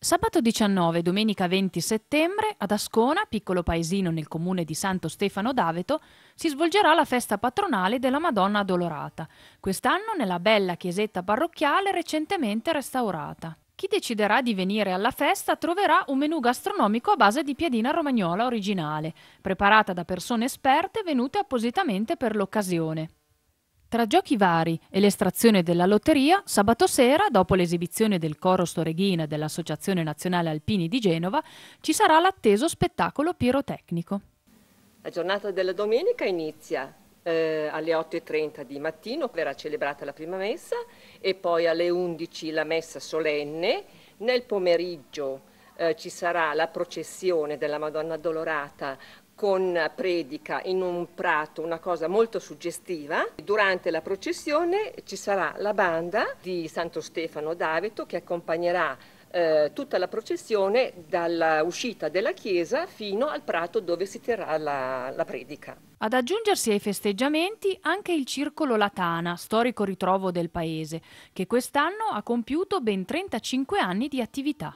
Sabato 19 e domenica 20 settembre ad Ascona, piccolo paesino nel comune di Santo Stefano d'Aveto, si svolgerà la festa patronale della Madonna Addolorata, quest'anno nella bella chiesetta parrocchiale recentemente restaurata. Chi deciderà di venire alla festa troverà un menù gastronomico a base di piadina romagnola originale, preparata da persone esperte venute appositamente per l'occasione. Tra giochi vari e l'estrazione della lotteria, sabato sera, dopo l'esibizione del coro Storeghina dell'Associazione Nazionale Alpini di Genova, ci sarà l'atteso spettacolo pirotecnico. La giornata della domenica inizia eh, alle 8.30 di mattino, verrà celebrata la prima messa e poi alle 11 la messa solenne, nel pomeriggio eh, ci sarà la processione della Madonna Dolorata con predica in un prato, una cosa molto suggestiva. Durante la processione ci sarà la banda di Santo Stefano d'Aveto che accompagnerà eh, tutta la processione dall'uscita della chiesa fino al prato dove si terrà la, la predica. Ad aggiungersi ai festeggiamenti anche il Circolo Latana, storico ritrovo del paese, che quest'anno ha compiuto ben 35 anni di attività.